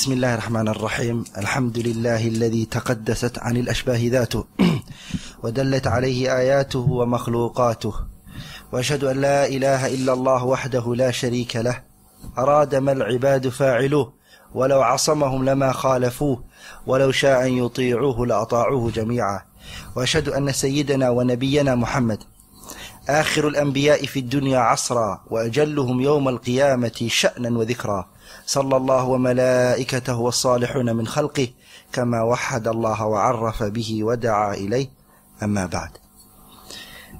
بسم الله الرحمن الرحيم الحمد لله الذي تقدست عن الأشباه ذاته ودلت عليه آياته ومخلوقاته وأشهد أن لا إله إلا الله وحده لا شريك له أراد ما العباد فاعلوه ولو عصمهم لما خالفوه ولو شاء أن يطيعوه لأطاعوه جميعا وأشهد أن سيدنا ونبينا محمد آخر الأنبياء في الدنيا عصرا وأجلهم يوم القيامة شأنا وذكرا صلى الله وملائكته والصالحون من خلقه كما وحد الله وعرف به ودعا إليه أما بعد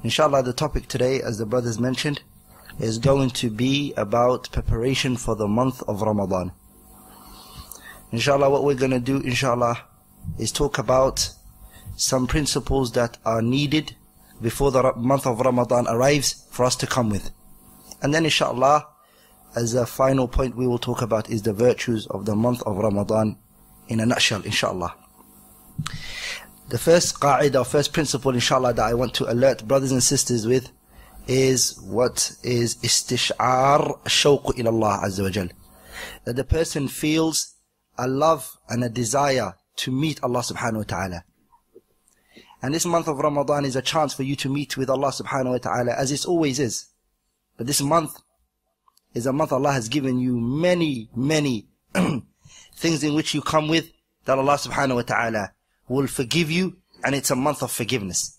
Inshallah the topic today as the brothers mentioned is going to be about preparation for the month of Ramadan Inshallah what we're going to do inshallah is talk about some principles that are needed before the month of Ramadan arrives for us to come with. And then inshallah, as a final point we will talk about is the virtues of the month of Ramadan in a nutshell, inshallah. The first qa'idah, first principle, inshallah, that I want to alert brothers and sisters with is what is istishar shawq ila Allah Azza wa Jal. That the person feels a love and a desire to meet Allah subhanahu wa ta'ala. And this month of Ramadan is a chance for you to meet with Allah subhanahu wa ta'ala as it always is. But this month is a month Allah has given you many, many things in which you come with that Allah subhanahu wa ta'ala will forgive you and it's a month of forgiveness.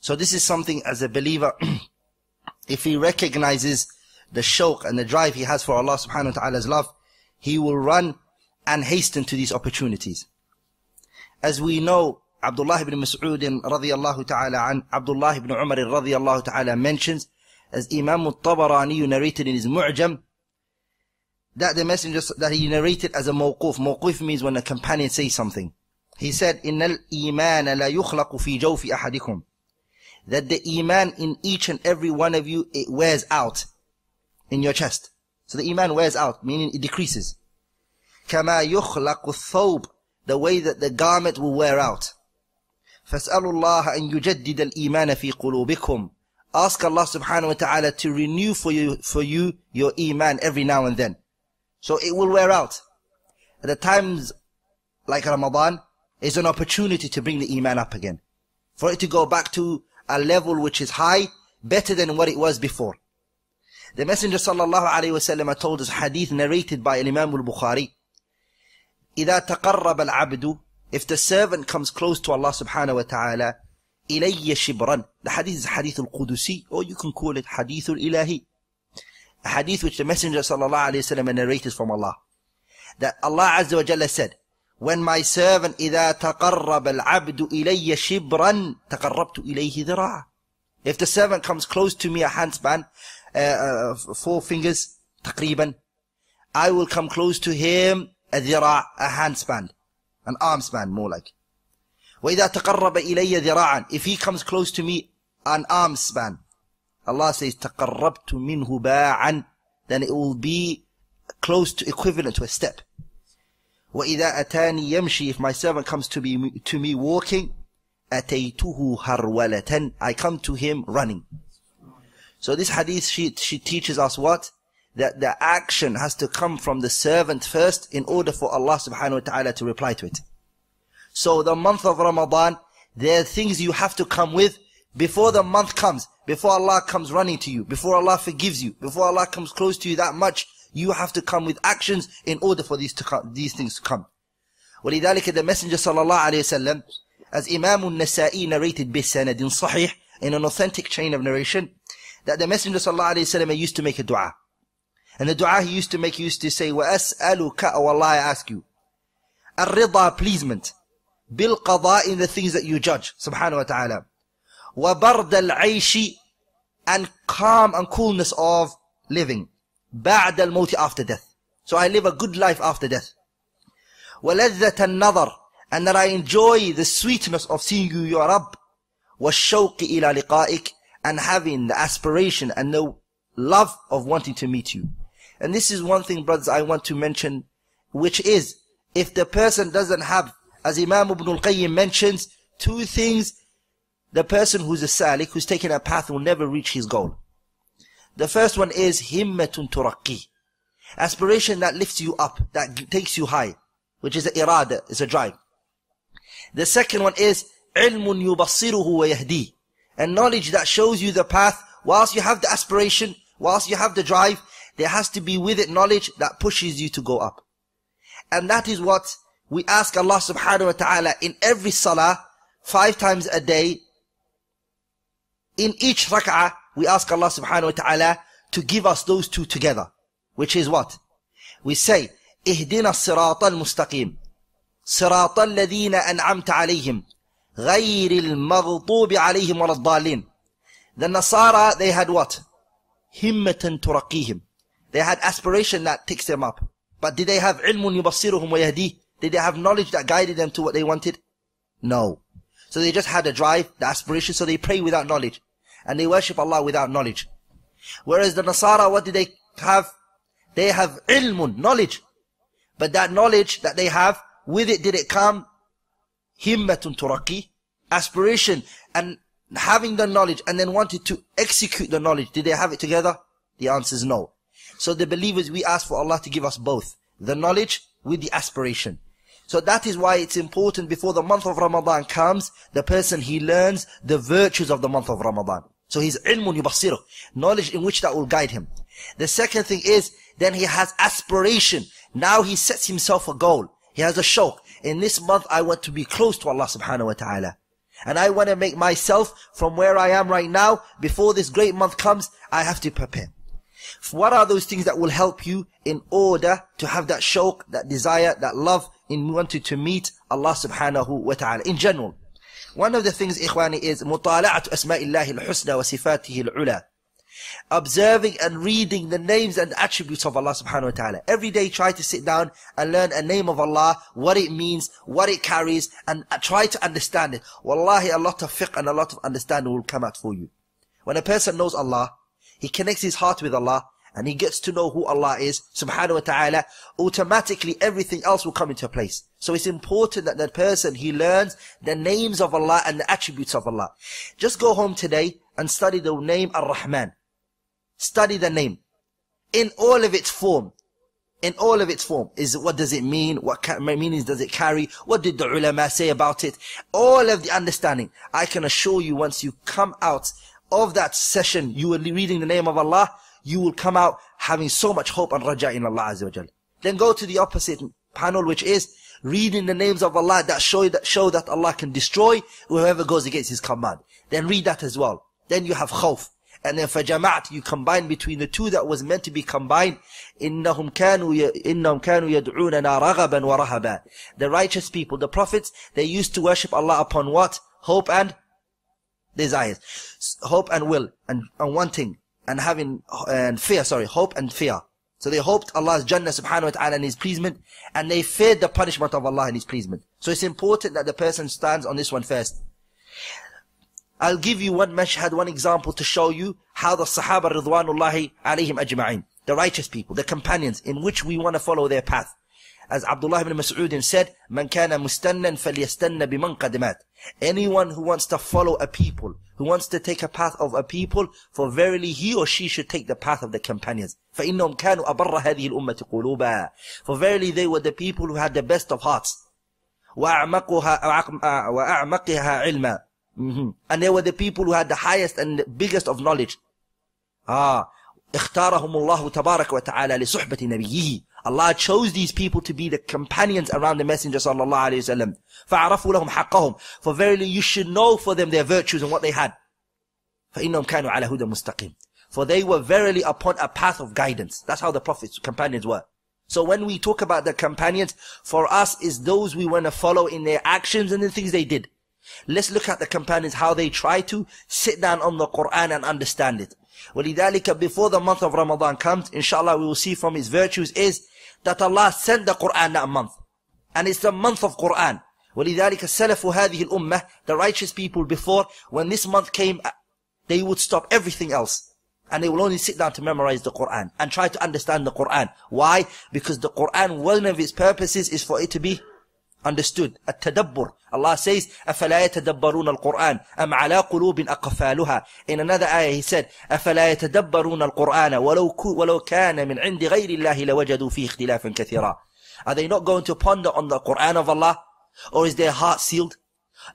So this is something as a believer, if he recognizes the shock and the drive he has for Allah subhanahu wa ta'ala's love, he will run and hasten to these opportunities. As we know, Abdullah ibn Mas'ud radiyallahu ta'ala and Abdullah ibn Umar radiyallahu ta'ala mentions as Imam al narrated in his Mu'jam, that the messenger that he narrated as a mawquf. Mawquf means when a companion says something. He said, إِنَّ الْإِيمَانَ لَا يُخْلَقُ فِي جَوْفِ أَحَدِكُمْ That the iman in each and every one of you, it wears out in your chest. So the iman wears out, meaning it decreases. كَمَا يُخْلَقُ الثَّوْبِ The way that the garment will wear out. فَاسْأَلُوا اللَّهَ أَن يُجَدِّدَ الْإِيمَانَ فِي قُلُوبِكُمْ Ask Allah subhanahu wa ta'ala to renew for you, for you your iman every now and then. So it will wear out. At the times like Ramadan is an opportunity to bring the iman up again. For it to go back to a level which is high, better than what it was before. The Messenger sallallahu alayhi wasallam told us hadith narrated by Imam al-Bukhari. إذا تقرب العبد If the servant comes close to Allah subhanahu wa ta'ala, إلي شبرا ده حديث حديث القدسي or you can call it حديث الإلهي a hadith which the messenger صلى الله عليه وسلم narrated from Allah that Allah عز وجل said when my servant إذا تقرب العبد إلي شبرا تقربت إليه ذراعا if the servant comes close to me a handspan uh, uh, four fingers تقريبا I will come close to him a ذراع a handspan an arm span more like وَإِذَا تَقَرَّبَ إِلَيَّ ذِرَاعًا If he comes close to me an arm's span. Allah says, تَقَرَّبْتُ مِنْهُ بَاعًا Then it will be close to equivalent to a step. وَإِذَا أَتَانِي يَمْشِي If my servant comes to me, to me walking, أَتَيْتُهُ هَرْوَلَةً I come to him running. So this hadith, she, she teaches us what? That the action has to come from the servant first in order for Allah subhanahu wa ta'ala to reply to it. So the month of Ramadan, there are things you have to come with before the month comes, before Allah comes running to you, before Allah forgives you, before Allah comes close to you that much, you have to come with actions in order for these, to come, these things to come. ولذلك the Messenger صلى alayhi wasallam, as Imam al-Nasa'i narrated بسند صحيح, in an authentic chain of narration, that the Messenger صلى alayhi wasallam used to make a dua. And the dua he used to make, he used to say, وَأَسْأَلُكَ Oh Allah, I ask you. الرضا, pleasement bil in the things that you judge. Subhanahu wa ta'ala. Wa al and calm and coolness of living. بعد الموت al after death. So I live a good life after death. Wa النَّظر and that I enjoy the sweetness of seeing you, your Rabb. Wa إلى لقائك and having the aspiration and the love of wanting to meet you. And this is one thing, brothers, I want to mention, which is, if the person doesn't have as Imam Ibn al-Qayyim mentions, two things the person who's a salik, who's taken a path, will never reach his goal. The first one is himmatun turaqi. Aspiration that lifts you up, that takes you high, which is a irada, is a drive. The second one is ilmun yubassiruhu wa yahdi. And knowledge that shows you the path, whilst you have the aspiration, whilst you have the drive, there has to be with it knowledge that pushes you to go up. And that is what we ask Allah subhanahu wa ta'ala in every salah, five times a day, in each rak'ah, we ask Allah subhanahu wa ta'ala to give us those two together. Which is what? We say, اهدنا الصراط المستقيم صراط الذين أنعمت عليهم غير المغضوب عليهم ولا الضالين The Nasara, they had what? Himmatan turaqihim. They had aspiration that takes them up. But did they have ilmun yubassiruhum wa yahdi? Did they have knowledge that guided them to what they wanted? No. So they just had the drive, the aspiration, so they pray without knowledge. And they worship Allah without knowledge. Whereas the Nasara, what do they have? They have ilmun, knowledge. But that knowledge that they have, with it did it come himmatun turaqi, aspiration, and having the knowledge and then wanted to execute the knowledge. Did they have it together? The answer is no. So the believers, we ask for Allah to give us both. The knowledge with the aspiration. So that is why it's important before the month of Ramadan comes, the person he learns the virtues of the month of Ramadan. So he's ilmun yubasiruh, knowledge in which that will guide him. The second thing is, then he has aspiration. Now he sets himself a goal. He has a shock. In this month I want to be close to Allah subhanahu wa ta'ala. And I want to make myself from where I am right now, before this great month comes, I have to prepare. What are those things that will help you in order to have that shock, that desire, that love, in wanting to meet Allah subhanahu wa ta'ala in general. One of the things, Ikhwani, is مطالعة أسماء الله الحسنى وصفاته العلى. Observing and reading the names and attributes of Allah subhanahu wa ta'ala. Every day try to sit down and learn a name of Allah, what it means, what it carries, and try to understand it. Wallahi, a lot of fiqh and a lot of understanding will come out for you. When a person knows Allah, he connects his heart with Allah, and he gets to know who Allah is, subhanahu wa ta'ala, automatically everything else will come into place. So it's important that that person, he learns the names of Allah and the attributes of Allah. Just go home today and study the name Ar-Rahman. Study the name. In all of its form. In all of its form. Is what does it mean? What meanings does it carry? What did the ulama say about it? All of the understanding. I can assure you once you come out of that session, you are reading the name of Allah, you will come out having so much hope and raja in Allah Azza wa Jal. Then go to the opposite panel, which is reading the names of Allah that show, that show that Allah can destroy whoever goes against His command. Then read that as well. Then you have khawf. And then for فَجَمَعْتْ You combine between the two that was meant to be combined. إِنَّهُمْ كَانُوا, إنهم كانوا يَدْعُونَنَا رَغَبًا وَرَهَبًا The righteous people, the prophets, they used to worship Allah upon what? Hope and desires. Hope and will. And, and wanting and having and fear, sorry, hope and fear. So they hoped Allah's Jannah subhanahu wa ta'ala and His pleasement, and they feared the punishment of Allah and His pleasement. So it's important that the person stands on this one first. I'll give you one mashhad, one example to show you how the Sahaba Ridwanullahi alayhim ajma'in, the righteous people, the companions, in which we want to follow their path. As Abdullah ibn Mas'ud said, Man kana mustannan falyastanna biman qadimat. Anyone who wants to follow a people, who wants to take a path of a people, for verily he or she should take the path of the companions. For verily they were the people who had the best of hearts. Mm -hmm. And they were the people who had the highest and the biggest of knowledge. Ah, اختارهم الله تبارك وتعالى لصحبة نبيه. Allah chose these people to be the companions around the Messenger sallallahu alayhi wasallam. فَعَرَفُوا لَهُمْ حَقَّهُمْ For verily you should know for them their virtues and what they had. فَإِنَّهُمْ كَانُوا عَلَى هُدَى مُسْتَقِيمٍ For they were verily upon a path of guidance. That's how the Prophet's companions were. So when we talk about the companions, for us is those we want to follow in their actions and the things they did. Let's look at the companions, how they try to sit down on the Quran and understand it. ولذلك before the month of Ramadan comes, inshallah we will see from his virtues is that Allah sent the Quran that month. And it's the month of Quran. ولذلك السلف هذه الأمة, the righteous people before, when this month came, they would stop everything else. And they will only sit down to memorize the Quran and try to understand the Quran. Why? Because the Quran, one of its purposes is for it to be understood. At-tadabbur. Allah says, أَفَلَا يَتَدَبَّرُونَ الْقُرْآنَ أَمْ عَلَىٰ قُلُوبٍ أَقْفَالُهَا In another ayah he said, أَفَلَا يَتَدَبَّرُونَ الْقُرْآنَ وَلَوْ, وَلَوْ كَانَ مِنْ عِنْدِ غَيْرِ اللَّهِ لَوَجَدُوا فِيهِ اخْتِلَافًا كَثِيرًا Are they not going to ponder on the Qur'an of Allah? Or is their heart sealed?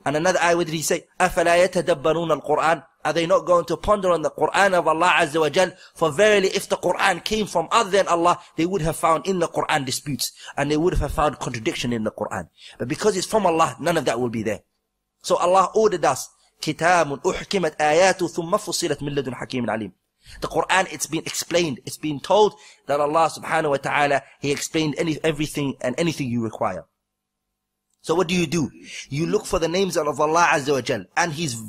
And another ayah where he say, أَفَلَا يَتَدَبَّرُونَ الْقُرْآنِ Are they not going to ponder on the Qur'an of Allah Azza wa Jal? For verily, if the Qur'an came from other than Allah, they would have found in the Qur'an disputes. And they would have found contradiction in the Qur'an. But because it's from Allah, none of that will be there. So Allah ordered us, كِتَابٌ أُحْكِمَتْ آيَاتُ ثُمَّ فُصِّلَتْ مِنْ لَدُنْ حَكِيمٍ عَلِيمٍ The Qur'an, it's been explained. It's been told that Allah subhanahu wa ta'ala, He explained any, everything and anything you require. So what do you do? You look for the names of Allah Azza wa Jal and His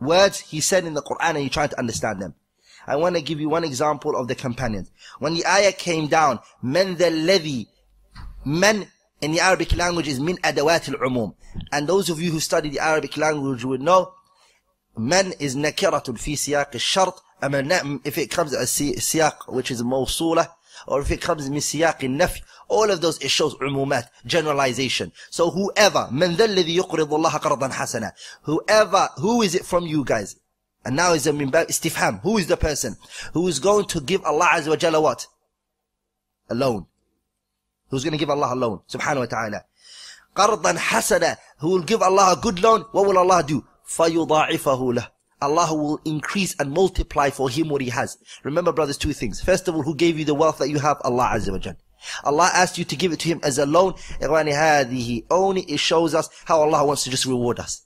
words He said in the Quran and you try to understand them. I want to give you one example of the companions. When the ayah came down, من ذا الذي من in the Arabic language is min adawat al-umum. And those of you who study the Arabic language would know men is nakiratun fi siyaq al-shart. If it comes as siyaq, which is mawsula, or if it comes misyaq in nafi, all of those it shows umumat, generalization. So whoever, من ذا الذي يقرض الله قرضا حسنا, whoever, who is it from you guys? And now is a minbab istifham. Who is the person who is going to give Allah Azza wa Jalla what? A loan. Who's going to give Allah a loan? Subhanahu wa ta'ala. قرضا حسنا. Who will give Allah a good loan? What will Allah do? فَيُضَاعِفَهُ لَهُ Allah will increase and multiply for him what he has. Remember brothers, two things. First of all, who gave you the wealth that you have? Allah Azza wa Jal. Allah asked you to give it to him as a loan. Only it shows us how Allah wants to just reward us.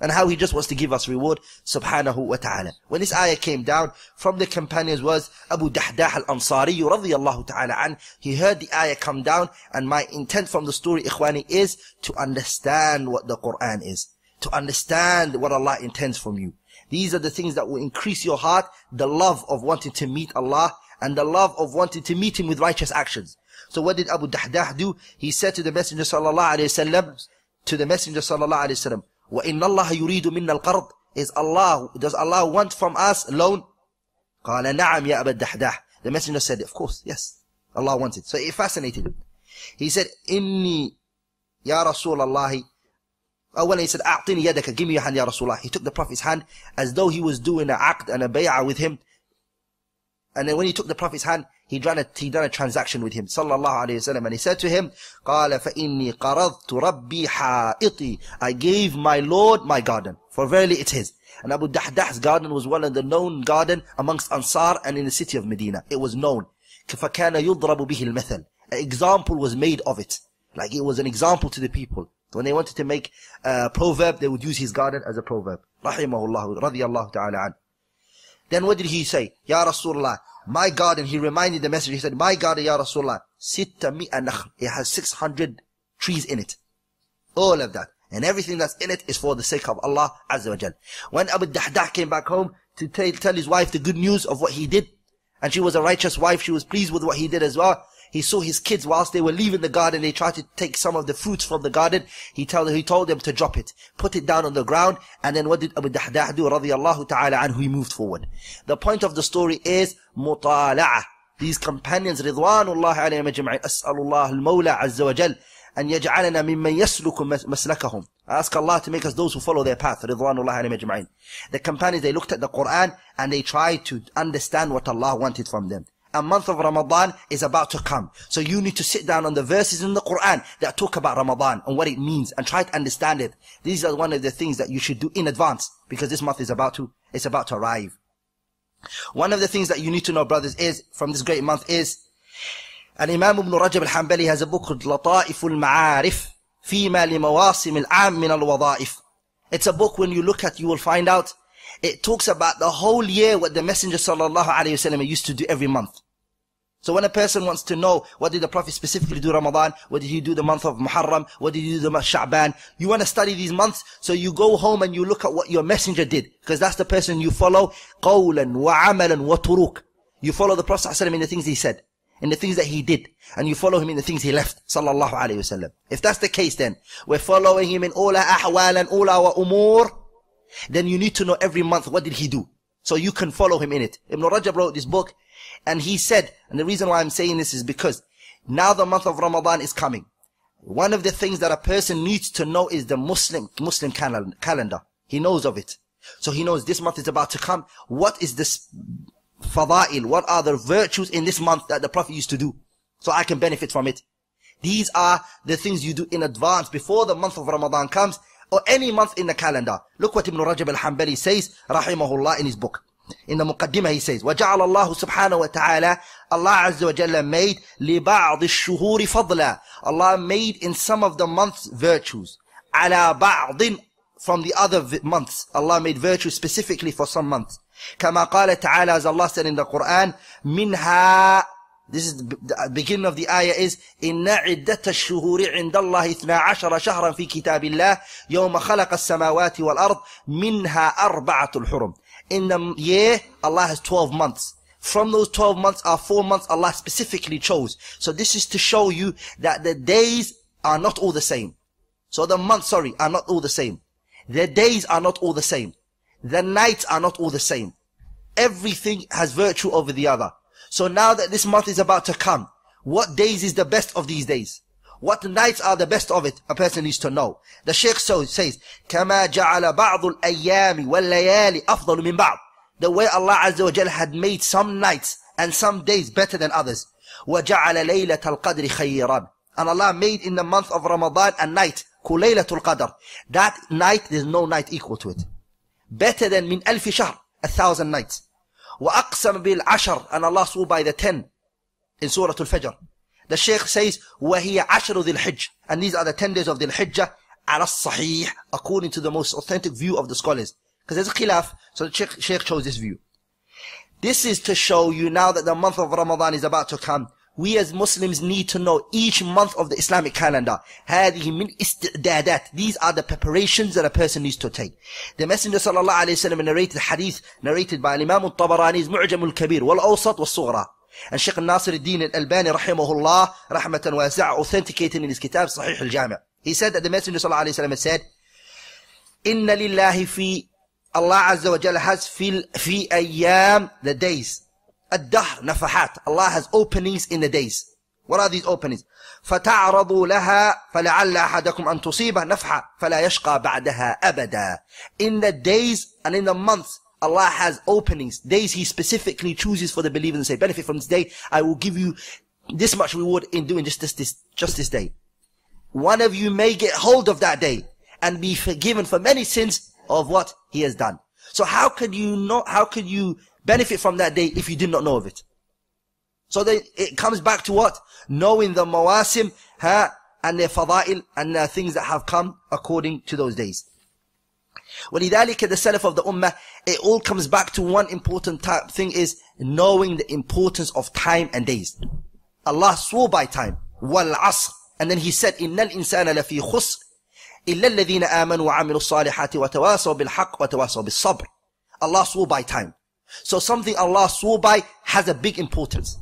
And how he just wants to give us reward, subhanahu wa ta'ala. When this ayah came down, from the companions was Abu Dahdah al-Ansari, radiyallahu ta'ala an. He heard the ayah come down, and my intent from the story, ikhwani, is to understand what the Quran is. To understand what Allah intends from you. These are the things that will increase your heart, the love of wanting to meet Allah and the love of wanting to meet Him with righteous actions. So what did Abu Dahdah do? He said to the Messenger sallallahu alaihi wasallam, to the Messenger sallallahu alaihi wasallam, "Wa inna Allah yuridu minna al-qard." Is Allah does Allah want from us loan? قال نعم يا أبا الدحداح. The Messenger said, "Of course, yes, Allah wants it." So it fascinated him. He said, "Inni ya Rasul Allah." Oh, when he said, A'tini yadaka, give me your hand, Ya Rasulullah. He took the Prophet's hand as though he was doing an aqd and a bay'ah with him. And then when he took the Prophet's hand, he done a, he done a transaction with him, sallallahu alayhi wasallam, and he said to him, قَالَ فَإِنِّي قَرَضْتُ رَبِّي حَائِطِي I gave my Lord my garden, for verily it's his. And Abu Dahdah's garden was one of the known garden amongst Ansar and in the city of Medina. It was known. فَكَانَ يُضْرَبُ بِهِ الْمَثَلِ An example was made of it. Like it was an example to the people. When they wanted to make a proverb, they would use his garden as a proverb. Rahimahullah, radiyallahu ta'ala an. Then what did he say? Ya Rasulullah, my garden, he reminded the messenger, he said, my garden, Ya Rasulullah, sitta mi'a nakhl. It has 600 trees in it. All of that. And everything that's in it is for the sake of Allah Azza wa Jal. When Abu Dahdah came back home to tell his wife the good news of what he did, and she was a righteous wife, she was pleased with what he did as well, he saw his kids whilst they were leaving the garden, they tried to take some of the fruits from the garden. He, told, he told them to drop it, put it down on the ground, and then what did Abu Dahdah do? Radiallahu ta'ala anhu, he moved forward. The point of the story is mutala'ah. These companions, رضوانullah عليهم أجمعين, أسأل الله المولى عز وجل أن يجعلنا ممن يسلك مسلكهم. I ask Allah to make us those who follow their path. رضوانullah عليهم أجمعين. The companions, they looked at the Quran and they tried to understand what Allah wanted from them a month of Ramadan is about to come. So you need to sit down on the verses in the Quran that talk about Ramadan and what it means and try to understand it. These are one of the things that you should do in advance because this month is about to, it's about to arrive. One of the things that you need to know, brothers, is from this great month is an Imam Ibn Rajab al-Hanbali has a book called Lata'if al-Ma'arif al-'Am min al الوظائف. It's a book when you look at you will find out it talks about the whole year what the Messenger sallallahu alayhi wasallam used to do every month. So when a person wants to know what did the Prophet specifically do Ramadan, what did he do the month of Muharram, what did he do the month Sha'ban, you want to study these months, so you go home and you look at what your messenger did, because that's the person you follow, قولا وعملا وطرق. You follow the Prophet ﷺ in the things he said, in the things that he did, and you follow him in the things he left, اللَّهُ عَلَيْهِ وَسَلَّمُ. If that's the case then, we're following him in all our ahwal and all our umur, then you need to know every month what did he do. So you can follow him in it. Ibn Rajab wrote this book, and he said, and the reason why I'm saying this is because now the month of Ramadan is coming. One of the things that a person needs to know is the Muslim, Muslim cal calendar. He knows of it. So he knows this month is about to come. What is this fada'il? What are the virtues in this month that the Prophet used to do? So I can benefit from it. These are the things you do in advance before the month of Ramadan comes or any month in the calendar. Look what Ibn Rajab al-Hanbali says, rahimahullah, in his book. In the Muqaddimah he says, وَجَعَلَ اللَّهُ سُبْحَانَهُ وَتَعَالَى الله عز وجل ميد لِبَعْضِ الشُّهُورِ فَضْلًا Allah made in some of the months virtues. عَلَى بَعْضٍ From the other months. Allah made virtues specifically for some months. كما قال تعالى as Allah said in the Quran منها This is the beginning of the ayah is إن عدة الشهور عند الله اثنا عشر شهرا في كتاب الله يوم خلق السماوات والأرض منها أربعة الحرم in the year, Allah has 12 months. From those 12 months are 4 months Allah specifically chose. So this is to show you that the days are not all the same. So the months, sorry, are not all the same. The days are not all the same. The nights are not all the same. Everything has virtue over the other. So now that this month is about to come, what days is the best of these days? What nights are the best of it? A person needs to know. The Sheikh so says, كَمَا جَعَلَ بَعْضُ الْأَيَّامِ والليالي أَفْضَلُ مِنْ بَعْضُ The way Allah Azza wa Jal had made some nights and some days better than others. وَجَعَلَ لَيْلَةَ الْقَدْرِ خَيِّرًا And Allah made in the month of Ramadan a night, كُلَيْلَةُ الْقَدْر That night, there's no night equal to it. Better than min أَلْفِ شَهْرٍ A thousand nights. وَأَقْسَمْ بِالْعَشَرِ And Allah swore by the ten in Surah Al-Fajr. The Shaykh says, وَهِيَ عَشْرُ ذِي الْحِجِّ And these are the 10 days of the Hijjah, al الصحيح, according to the most authentic view of the scholars. Because there's a khilaf, so the Shaykh, Shaykh chose this view. This is to show you now that the month of Ramadan is about to come. We as Muslims need to know each month of the Islamic calendar. هذه من استعدادات. These are the preparations that a person needs to take. The Messenger صلى الله عليه وسلم narrated hadith narrated by Imam al-Tabarani's معجم الكبير والأوسط والصغرة. الشيخ Nasir الدين الألباني رحمه الله رحمة واسعة authenticating in his كتاب صحيح الجامع he said that the messenger صلى الله عليه وسلم said إن لله في الله عز وجل has في في أيام the days الدهر نفحات Allah has openings in the days what are these openings فتعرضوا لها فلعل أحدكم أن تصيبه نفحة فلا يشقى بعدها أبدا in the days and in the months Allah has openings, days He specifically chooses for the believers and say, benefit from this day, I will give you this much reward in doing just this, this, just this day. One of you may get hold of that day and be forgiven for many sins of what he has done. So how could you not, how could you benefit from that day if you did not know of it? So then it comes back to what? Knowing the mawasim, ha, and their fada'il, and the things that have come according to those days. ولذلك the Salaf of the Ummah, it all comes back to one important thing is knowing the importance of time and days. Allah swore by time. والعصر. And then he said, إِنَّ الْإِنسَانَ لَفِي خُسْرٍ إِلَّا الَّذِينَ آمَنُوا وَعَمِلُوا الصَّالِحَاتِ وَتَوَاسَوْا بِالْحَقِّ وَتَوَاسَوْا بِالصَّبْرِ Allah swore by time. So something Allah swore by has a big importance.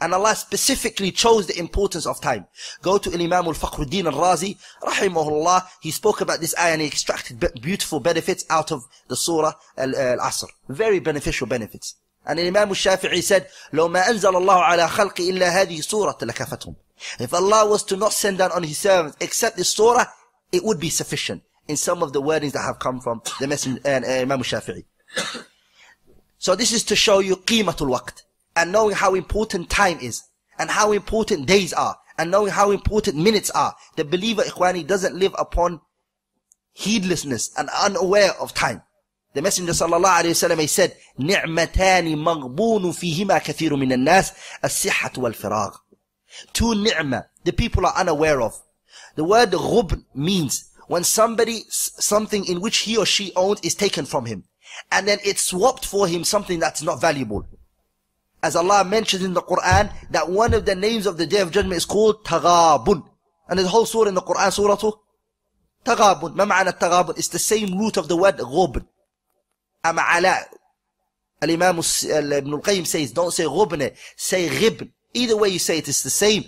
And Allah specifically chose the importance of time. Go to Imam al-Fakhruddin al-Razi, rahimahullah, he spoke about this ayah and he extracted beautiful benefits out of the surah al-Asr. Very beneficial benefits. And Imam al-Shafi'i said, لَوْ مَا أَنزَلَ اللَّهُ عَلَى خَلْقِ إِلَّا هَذِهِ سُورَةَ لَكَفَتْهُمْ If Allah was to not send down on His servants except this surah, it would be sufficient in some of the wordings that have come from the Messenger, uh, uh Imam al-Shafi'i. so this is to show you قيمة الوقت and knowing how important time is and how important days are and knowing how important minutes are. The believer, Ikhwani, doesn't live upon heedlessness and unaware of time. The Messenger sallallahu alayhi wa he said, kathiru min فِيهِمَا nas مِنَ sihhat wal وَالْفِرَاغُ Two ni'mah, the people are unaware of. The word "rub" means when somebody, something in which he or she owns is taken from him. And then it's swapped for him something that's not valuable. As Allah mentions in the Quran that one of the names of the Day of Judgment is called Taghabun. And the whole surah in the Quran, Surah Taghabun. ما معنى التغابن? It's the same root of the word غبن. أما علاء الإمام ابن القيم says don't say غبن say غبن either way you say it it's the same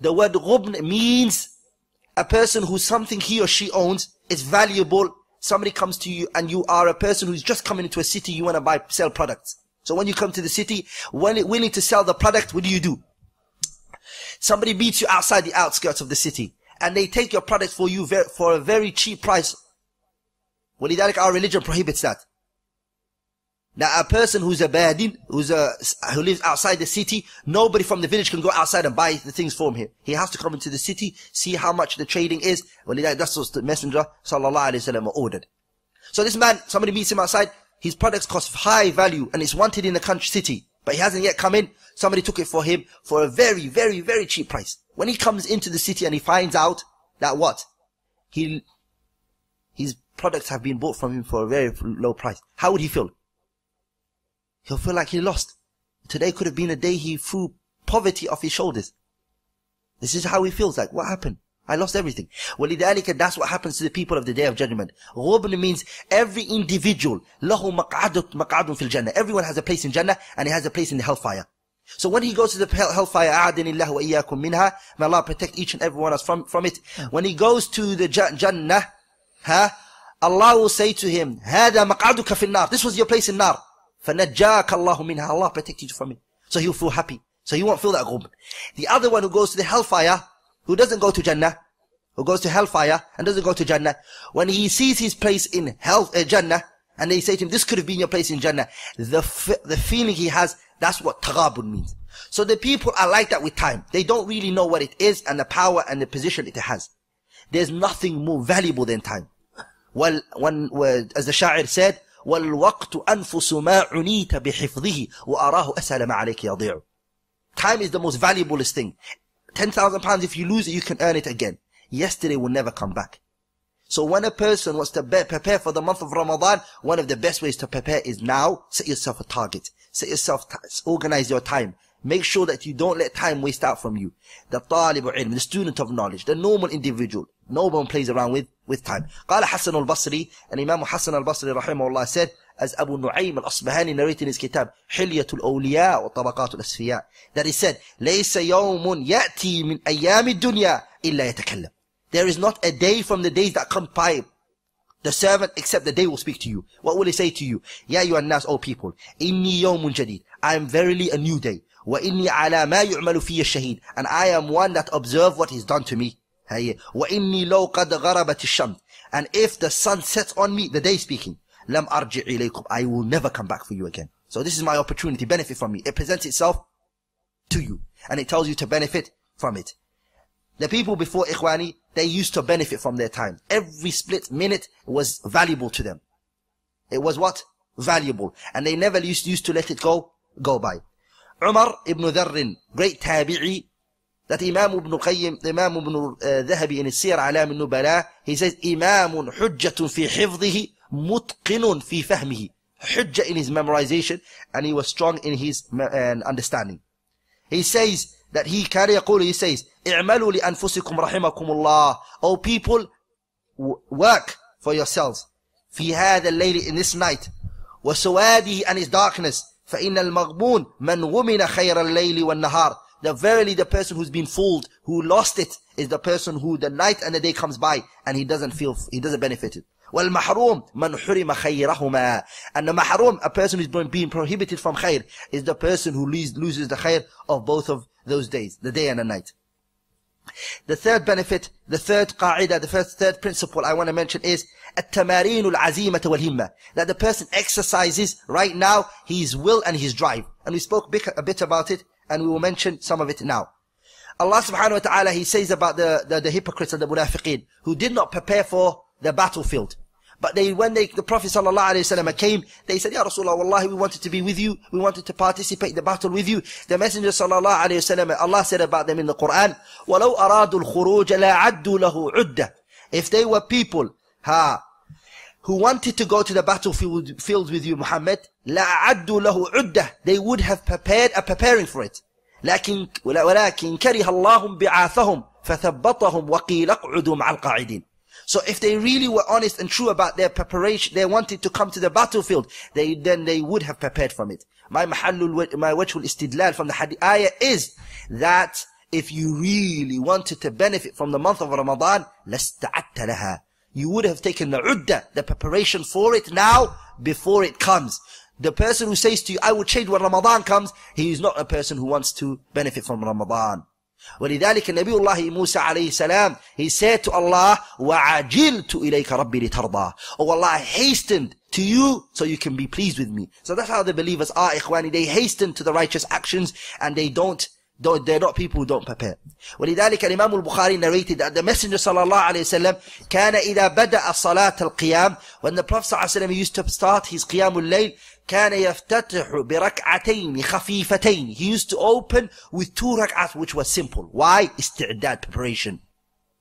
the word غبن means a person who something he or she owns is valuable somebody comes to you and you are a person who's just coming into a city you want to buy sell products so when you come to the city, willing to sell the product, what do you do? Somebody meets you outside the outskirts of the city and they take your product for you for a very cheap price. Well, our religion prohibits that. Now a person who's a badin, who's a, who lives outside the city, nobody from the village can go outside and buy the things from him. He has to come into the city, see how much the trading is. Well, that's what the messenger sallallahu alayhi wa ordered. So this man, somebody meets him outside, his products cost high value and is wanted in the country city, but he hasn't yet come in. Somebody took it for him for a very, very, very cheap price. When he comes into the city and he finds out that what? He, his products have been bought from him for a very low price. How would he feel? He'll feel like he lost. Today could have been a day he threw poverty off his shoulders. This is how he feels like. What happened? I lost everything. وَلِذَلِكَ That's what happens to the people of the Day of Judgment. غُبْن means every individual. لَهُ مَقْعَدٌ مَقْعَدٌ فِي الْجَنَّةِ Everyone has a place in Jannah and he has a place in the Hellfire. So when he goes to the hellfire, أَعَدِنِ اللَّهُ وَإِيَّاكُمْ مِنْهَا May Allah protect each and every one of us from, from it. When he goes to the Jannah, huh, Allah will say to him, هَذَا مَقْعَدُكَ فِي النَّارِ This was your place in Nar. فَنَجَّاكَ اللَّهُ مِنْهَا Allah protected you from it. So he'll feel happy. So he won't feel that غُبْن. The other one who goes to the hellfire, who doesn't go to Jannah, who goes to hellfire and doesn't go to Jannah, when he sees his place in hell, uh, Jannah, and they say to him, this could have been your place in Jannah, the, the feeling he has, that's what taghabun means. So the people are like that with time. They don't really know what it is and the power and the position it has. There's nothing more valuable than time. Well, when, as the sha'ir said, والوقت أنفس ما عنيت بحفظه وأراه أسهل ما عليك يضيع Time is the most valuablest thing. £10,000, if you lose it, you can earn it again. Yesterday will never come back. So when a person wants to prepare for the month of Ramadan, one of the best ways to prepare is now. Set yourself a target. Set yourself, organize your time. Make sure that you don't let time waste out from you. The talib ilm, the student of knowledge, the normal individual. No one plays around with, with time. قال حسن البصري, and Imam Hassan al-Basri الله said, as Abu Nu'aym al-Asbahani narrated in his kitab, Hilyatul Awliya wa Tabaqatul Asfiya, that he said, لَيْسَ يَوْمٌ يَأْتِي مِنْ أَيَّامِ الدُّنْيَا إِلَّا يَتَكَلَّمُ There is not a day from the days that come by the servant except the day will speak to you. What will he say to you? يَا أَيُّهَا النَّاسُ O people, إِنِّي يَوْمٌ جَدِيدٌ I am verily a new day. وَإِنِّي عَلَى مَا يُعْمَلُ فِيَ الشَّهِيدُ And I am one that observe what is done to me. وَإِنِّي لَوْ قَدْ غَرَبَتِ الشَّمْسُ And if the sun sets on me, the day speaking. لم أرجع إليكم I will never come back for you again so this is my opportunity benefit from me it presents itself to you and it tells you to benefit from it the people before Ikhwani they used to benefit from their time every split minute was valuable to them it was what? valuable and they never used, used to let it go go by Umar ibn Dharr great tabi'i that Imam ibn Qayyim, Imam ibn uh, Dhahabi in his Sir Alam al-Nubala, he says, Imam حجة في حفظه متقن في فهمه حجة in his memorization and he was strong in his uh, understanding he says that he كان يقول he says اعملوا لأنفسكم رحمكم الله oh people work for yourselves في هذا الليل in this night وسواده and his darkness فإن المغبون من غمن خير الليل والنهار The verily the person who's been fooled who lost it is the person who the night and the day comes by and he doesn't feel, he doesn't benefit it. والمحروم man حرم خيرهما and the mahrum a person who is being prohibited from khair is the person who loses the khair of both of those days the day and the night the third benefit the third qaida the first third principle I want to mention is التمارين العزيمة والهمة that the person exercises right now his will and his drive and we spoke a bit about it and we will mention some of it now Allah subhanahu wa ta'ala, He says about the, the, the hypocrites and the munafiqeen who did not prepare for the battlefield. But they, when they, the Prophet wasallam came, they said, Ya Rasulullah, wallahi, we wanted to be with you. We wanted to participate in the battle with you. The Messenger ﷺ, Allah said about them in the Quran, وَلَوْ أَرَادُوا الْخُرُوجَ لَعَدُّوا لَهُ عُدَّةً If they were people, ha, who wanted to go to the battlefield field with you, Muhammad, la لَهُ عُدَّةً They would have prepared, are preparing for it. لكن ولكن كره الله بعاثهم فثبطهم وقيل اقعدوا مع القاعدين So if they really were honest and true about their preparation, they wanted to come to the battlefield, they, then they would have prepared from it. My mahallul, my wajhul istidlal from the hadith ayah is that if you really wanted to benefit from the month of Ramadan, لَهَا You would have taken the udda, the preparation for it now, before it comes. The person who says to you, I will change when Ramadan comes, he is not a person who wants to benefit from Ramadan. ولذلك النبي الله موسى عليه السلام he said to Allah وعجلت إليك ربي لترضى oh Allah I hastened to you so you can be pleased with me so that's how the believers are إخواني they hasten to the righteous actions and they don't they're not people who don't prepare ولذلك الإمام البخاري narrated that the messenger صلى الله عليه وسلم كان إذا بدأ صلاة القيام when the Prophet صلى الله عليه وسلم used to start his قيام الليل كان يفتتح بركعتين خفيفتين he used to open with two rak'ahs which was simple why استعداد preparation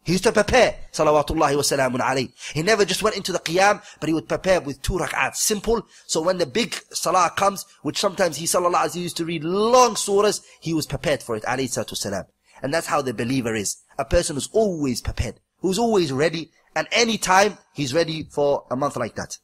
he used to prepare صلوات الله وسلام عليه he never just went into the qiyam but he would prepare with two rak'ahs simple so when the big salah comes which sometimes he صلى الله عليه used to read long surahs he was prepared for it عليه الصلاة والسلام and that's how the believer is a person who's always prepared who's always ready and any time he's ready for a month like that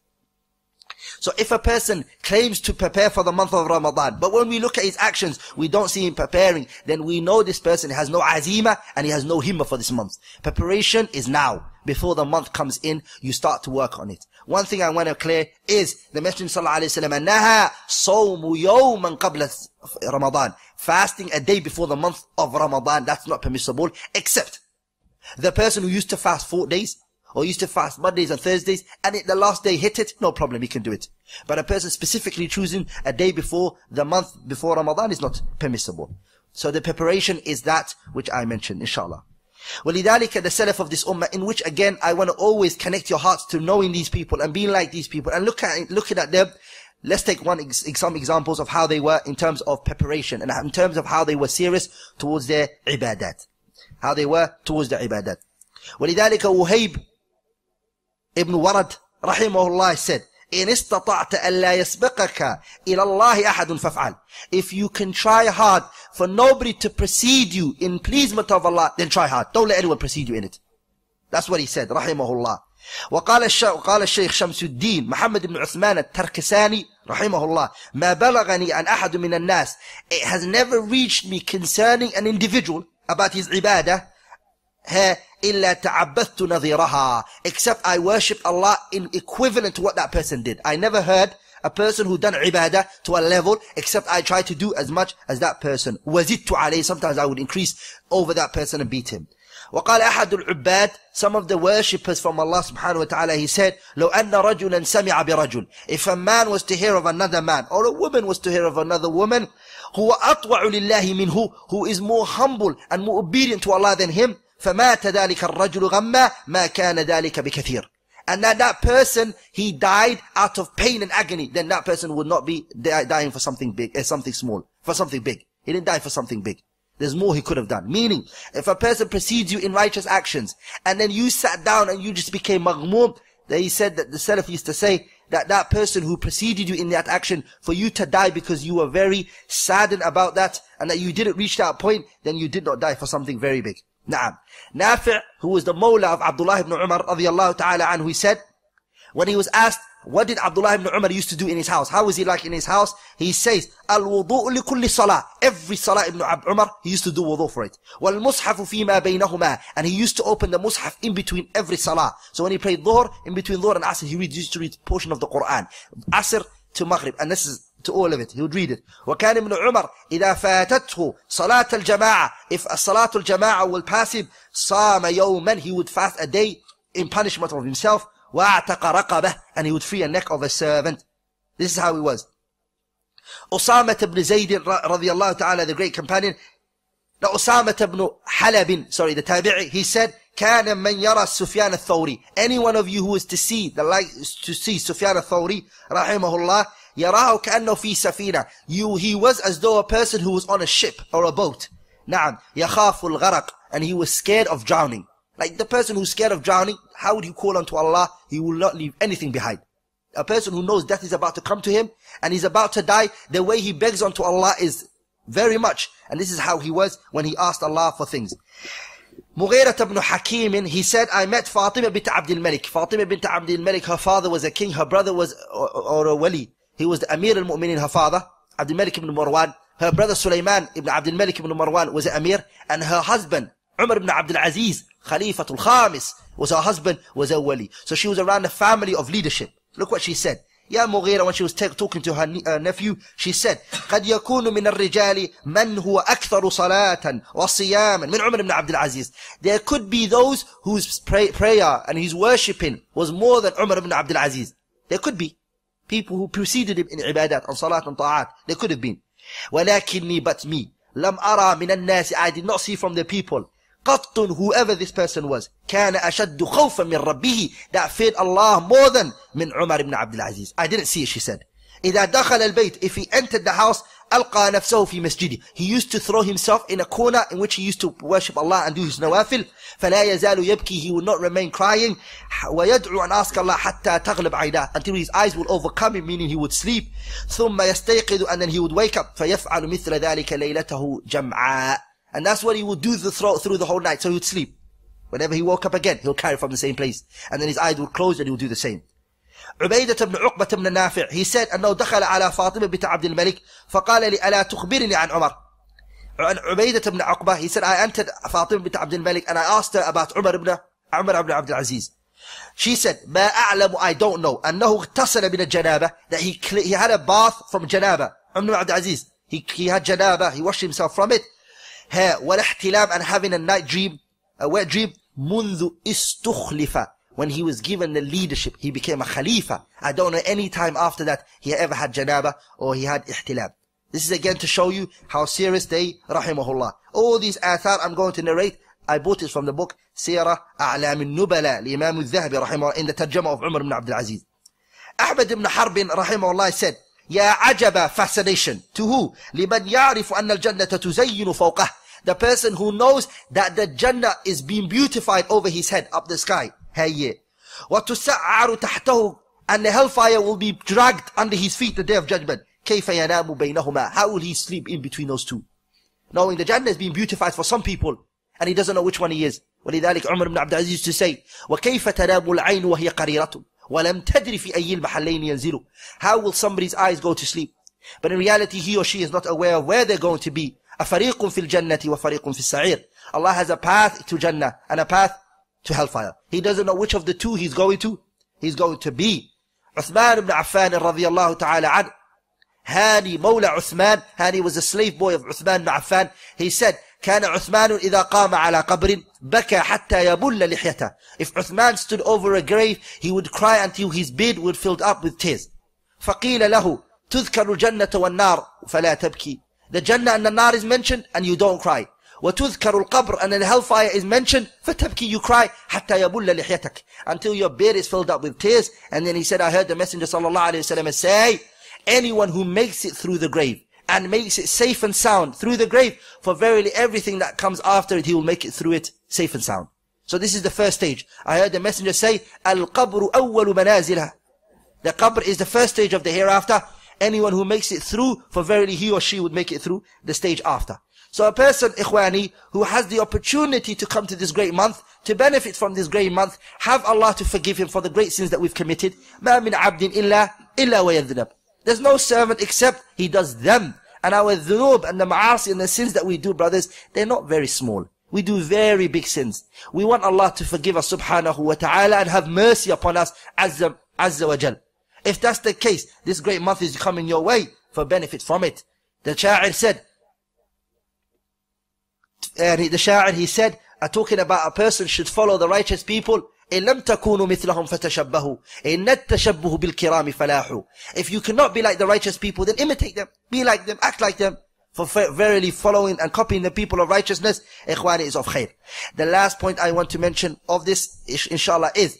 so if a person claims to prepare for the month of Ramadan, but when we look at his actions, we don't see him preparing, then we know this person has no azima and he has no himma for this month. Preparation is now. Before the month comes in, you start to work on it. One thing I want to clear is the Messenger sallallahu alayhi Wasallam." Naha, نَهَا صَوْمُ يَوْمًا Ramadan. Fasting a day before the month of Ramadan, that's not permissible, except the person who used to fast four days or used to fast Mondays and Thursdays, and it, the last day hit it, no problem, he can do it. But a person specifically choosing a day before the month before Ramadan is not permissible. So the preparation is that which I mentioned, inshallah. وَلِذَلِكَ the Salaf of this Ummah, in which again, I want to always connect your hearts to knowing these people and being like these people and look at, looking at them. Let's take one, some examples of how they were in terms of preparation and in terms of how they were serious towards their ibadat. How they were towards their ibadat. وَلِذَلِكَ وُهَيْب ابن ورد رحمه الله said إن استطعت أن لا يسبقك إلى الله أحد فافعل If you can try hard for nobody to precede you in pleasement of Allah then try hard don't let anyone precede you in it That's what he said رحمه الله وقال الشيخ الشيخ شمس الدين محمد بن عثمان التركساني رحمه الله ما بلغني عن أحد من الناس it has never reached me concerning an individual about his عبادة إِلَّا تَعَبَّثْتُ نَظِيرَهَا Except I worship Allah in equivalent to what that person did. I never heard a person who done ibadah to a level except I try to do as much as that person. وَزِدْتُ عَلَيْهِ Sometimes I would increase over that person and beat him. وقال أحد العباد some of the worshippers from Allah subhanahu wa ta'ala he said لو أن رجلا سمع برجل if a man was to hear of another man or a woman was to hear of another woman هو أطوع لله منه who is more humble and more obedient to Allah than him فمات ذلك الرجل غما ما كان ذلك بكثير and that that person he died out of pain and agony then that person would not be dying for something big uh, something small for something big he didn't die for something big there's more he could have done meaning if a person precedes you in righteous actions and then you sat down and you just became maghmum then he said that the Salaf used to say that that person who preceded you in that action for you to die because you were very saddened about that and that you didn't reach that point then you did not die for something very big نعم نافع who was the Mawla of Abdullah ibn Umar الله تعالى عنه he said, when he was asked, what did Abdullah ibn Umar used to do in his house? How was he like in his house? He says, Al-wudu'u li Every salah ibn Umar, he used to do wudu for it. Wal-mushafu fima And he used to open the musaf in between every salah. So when he prayed dhuhr, in between dhuhr and asr, he used to read portion of the Quran. Asr to maghrib. And this is to all of it he would read it وكان ابن عمر إذا فاتته صلاة الجماعة if الصلاة الجماعة will pass him صام يوما he would fast a day in punishment of himself واعتق رقبه and he would free a neck of a servant this is how he was أسامة بن زيد رضي الله تعالى the great companion أسامة بن حلب sorry the tabi'i he said كان من يرى سفيان الثوري any one of you who is to see the like to see سفيان الثوري رحمه الله يراه كأنه في سفينة you, he was as though a person who was on a ship or a boat نعم يخاف الغرق and he was scared of drowning like the person who's scared of drowning how would you call unto Allah he will not leave anything behind a person who knows death is about to come to him and he's about to die the way he begs unto Allah is very much and this is how he was when he asked Allah for things Mughirah بْنُ حَكِيمٍ he said, I met Fatima bint عبد Malik. Fatima bint عبد Malik, her father was a king, her brother was, or, or a wali. He was the Amir al-Mu'minin, her father, Abdul Malik ibn Marwan. Her brother Sulaiman ibn Abdul Malik ibn Marwan was the Amir. And her husband, Umar ibn Abdul Aziz, Khalifatul Khamis, was her husband, was a wali. So she was around a family of leadership. Look what she said. Ya Mughira, when she was talking to her uh, nephew, she said, قد يكون من الرجال من هو أكثر صلاة وصياما من عمر بن عبد العزيز. There could be those whose pray, prayer and his worshipping was more than Umar ibn Abdul Aziz. There could be. people who preceded him in عبادات and صلاة and طاعات they could have been ولكني but me لم أرى من الناس I did not see from the people قط whoever this person was كان أشد خوفا من ربه that feared Allah more than من عمر بن عبد العزيز I didn't see it she said إذا دخل البيت if he entered the house ألقى نفسه في مسجده He used to throw himself in a corner in which he used to worship Allah and do his nawafil فلا يزال يبكي He will not remain crying ويدعو and ask Allah حتى تغلب عيناه Until his eyes will overcome him meaning he would sleep ثم يستيقظ and then he would wake up فيفعل مثل ذلك ليلته جمعاء And that's what he would do through the whole night so he would sleep Whenever he woke up again, he'll carry from the same place. And then his eyes would close and he would do the same. عبيدة بن عقبة بن نافع هي سيد أنه دخل على فاطمة بنت عبد الملك فقال لي ألا تخبرني عن عمر عن عبيدة بن عقبة هي سيد أنت فاطمة بنت عبد الملك أنا I أبات عمر بن عمر بن عبد العزيز she said ما أعلم I don't know أنه اغتسل من الجنابة that he, he had a bath from جنابة عمر بن عبد العزيز he, he had جنابة he washed himself from it ها والاحتلام and having a night dream a wet dream منذ استخلف when he was given the leadership, he became a Khalifa. I don't know any time after that he ever had Janaba or he had Ihtilab. This is again to show you how serious they, rahimahullah. All these athar I'm going to narrate, I bought it from the book Sirah A'lam al-Nubala, Imam al-Zahabi, rahimahullah, in the tarjama of Umar ibn Abdul Aziz. Ahmed ibn Harbin, rahimahullah, said, Ya ajaba, fascination. To who? لِمَنْ يَعْرِفُ أَنَّ الْجَنَّةَ تُزَيِّنُ فَوْقَهُ The person who knows that the Jannah is being beautified over his head, up the sky. Hayye. وَتُسَعَّرُ تَحْتَهُ And the hellfire will be dragged under his feet the day of judgment. كَيْفَ يَنَامُ بَيْنَهُمَا How will he sleep in between those two? Knowing the Jannah has been beautified for some people and he doesn't know which one he is. ولذلك عمر بن عبد العزيز used to say وَكَيْفَ تَنَامُ الْعَيْنُ وَهِيَ قَرِيرَةٌ وَلَمْ تَدْرِ فِي أَيِّ الْمَحَلَّيْنِ يَنْزِلُ How will somebody's eyes go to sleep? But in reality, he or she is not aware of where they're going to be. أَفَرِيقٌ فِي الْجَنَّةِ وَفَرِيقٌ فِي السَّعِيرِ Allah has a path to Jannah and a path to hellfire. He doesn't know which of the two he's going to. He's going to be. Uthman ibn Affan radiyallahu ta'ala an. Hani Mawla Uthman. Hani was a slave boy of Uthman ibn Affan. He said, كان عثمان إذا قام على قبر بكى حتى يبل لحيته. If Uthman stood over a grave, he would cry until his beard would filled up with tears. فقيل له تذكر الجنة والنار فلا تبكي. The Jannah and the Nar is mentioned and you don't cry. وتذكر القبر and the hellfire is mentioned فتبكي you cry حتى يبل لحيتك until your beard is filled up with tears and then he said I heard the messenger صلى الله عليه وسلم say anyone who makes it through the grave and makes it safe and sound through the grave for verily everything that comes after it he will make it through it safe and sound so this is the first stage I heard the messenger say القبر أول منازلها the qabr is the first stage of the hereafter anyone who makes it through for verily he or she would make it through the stage after so a person, Ikhwani, who has the opportunity to come to this great month, to benefit from this great month, have Allah to forgive him for the great sins that we've committed. مَا مِنْ عَبْدٍ إِلَّا إِلَّا وَيَذْنَبُ There's no servant except he does them. And our dhunub and the ma'asi and the sins that we do, brothers, they're not very small. We do very big sins. We want Allah to forgive us subhanahu wa ta'ala and have mercy upon us azza, azza wa jal. If that's the case, this great month is coming your way for benefit from it. The Sha'ir said, and uh, he, the sha'ir, he said, are talking about a person should follow the righteous people. إن لم تكونوا مثلهم فتشبهوا إن التشبه بالكرام فلاحوا If you cannot be like the righteous people, then imitate them. Be like them. Act like them. For verily following and copying the people of righteousness, إخواني is of khair. The last point I want to mention of this, inshallah, is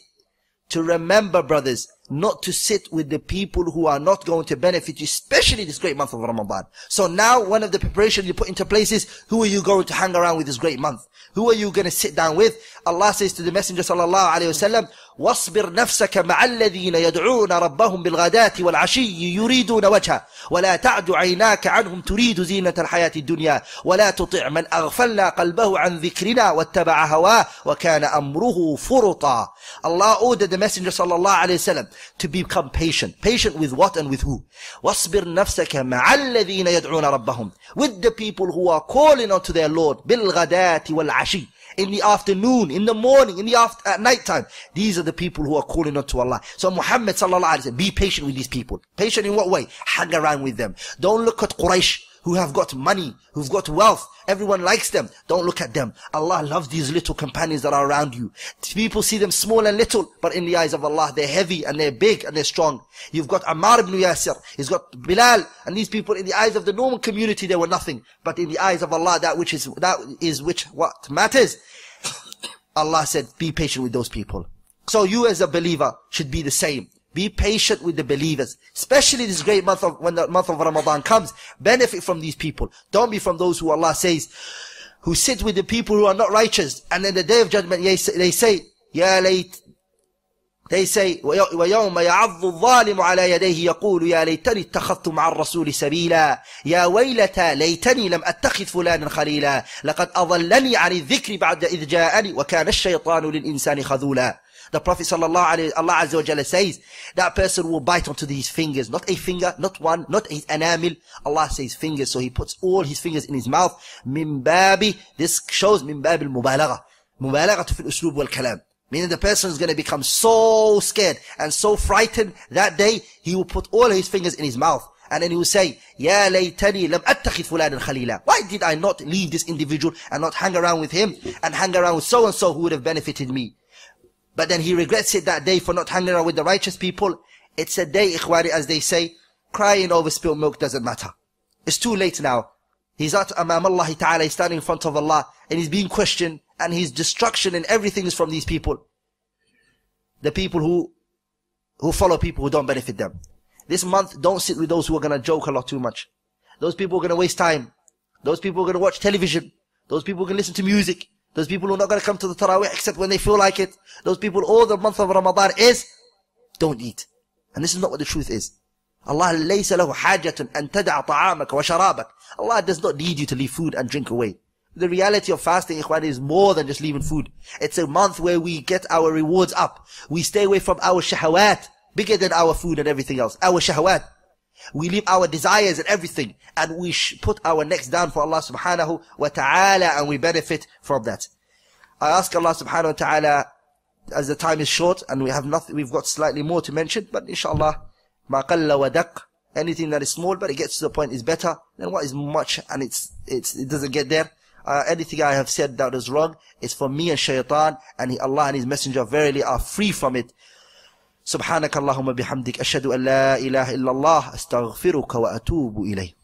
to remember, brothers, not to sit with the people who are not going to benefit you, especially this great month of Ramadan. So now one of the preparations you put into place is, who are you going to hang around with this great month? Who are you going to sit down with? Allah says to the Messenger sallallahu alayhi wasallam, واصبر نفسك مع الذين يدعون ربهم بالغداة والعشي يريدون وجهه ولا تعد عيناك عنهم تريد زينة الحياة الدنيا ولا تطع من أغفلنا قلبه عن ذكرنا واتبع هواه وكان أمره فرطا Allah ordered the messenger صلى الله عليه وسلم to become patient patient with what and with who واصبر نفسك مع الذين يدعون ربهم with the people who are calling unto their Lord بالغداة والعشي in the afternoon, in the morning, in the after, at night time. These are the people who are calling unto Allah. So Muhammad sallallahu alaihi wasallam, be patient with these people. Patient in what way? Hang around with them. Don't look at Quraysh who have got money, who've got wealth, Everyone likes them. Don't look at them. Allah loves these little companions that are around you. People see them small and little, but in the eyes of Allah, they're heavy and they're big and they're strong. You've got Ammar ibn Yasir. He's got Bilal. And these people, in the eyes of the normal community, they were nothing. But in the eyes of Allah, that which is, that is which, what matters. Allah said, be patient with those people. So you as a believer should be the same. Be patient with the believers, especially this great month of when the month of Ramadan comes. Benefit from these people. Don't be from those who Allah says, who sit with the people who are not righteous, and in the day of judgment they say, "Ya late." They say, وَيَوْمَ يَعَضُّ الظَّالِمُ عَلَى يَدَيْهِ يَقُولُ يَا لَيْتَنِي اتَّخَذْتُ مَعَ الرَّسُولِ سَبِيلًا يَا وَيْلَتَى لَيْتَنِي لَمْ أَتَّخِذْ فُلَانًا خَلِيلًا لَقَدْ أَضَلَّنِي عَنِ الذِّكْرِ بَعْدَ إِذْ جَاءَنِي وَكَانَ الشَّيْطَانُ لِلْإِنسَانِ خَذُولًا The Prophet sallallahu Allah azza wa jalla says, that person will bite onto his fingers, not a finger, not one, not his enamel. Allah says fingers, so he puts all his fingers in his mouth. Min this shows min al-mubalagha. Mubalagha fil uslub wal kalam. Meaning the person is going to become so scared and so frightened that day, he will put all his fingers in his mouth. And then he will say, "Ya laytani lam أَتَّخِذْ فُلَانًا Why did I not leave this individual and not hang around with him and hang around with so-and-so who would have benefited me? But then he regrets it that day for not hanging around with the righteous people. It's a day, ikhwari, as they say, crying over spilled milk doesn't matter. It's too late now. He's at Imam Allah Ta'ala, he's standing in front of Allah, and he's being questioned, and his destruction and everything is from these people. The people who, who follow people who don't benefit them. This month, don't sit with those who are gonna joke a lot too much. Those people are gonna waste time. Those people are gonna watch television. Those people are gonna listen to music. Those people who are not going to come to the Taraweeh except when they feel like it. Those people, all the month of Ramadan is, don't eat. And this is not what the truth is. Allah ليس له حاجة أن تدع طعامك وشرابك. Allah does not need you to leave food and drink away. The reality of fasting, ikhwan, is more than just leaving food. It's a month where we get our rewards up. We stay away from our shahawat, bigger than our food and everything else. Our shahawat. We leave our desires and everything and we put our necks down for Allah subhanahu wa ta'ala and we benefit from that. I ask Allah subhanahu wa ta'ala as the time is short and we have nothing, we've got slightly more to mention, but inshallah, ma qalla wa daq, anything that is small but it gets to the point is better than what is much and it's, it's, it doesn't get there. Uh, anything I have said that is wrong is for me and shaitan and Allah and his messenger verily are free from it. سبحانك اللهم بحمدك أشهد أن لا إله إلا الله أستغفرك وأتوب إليك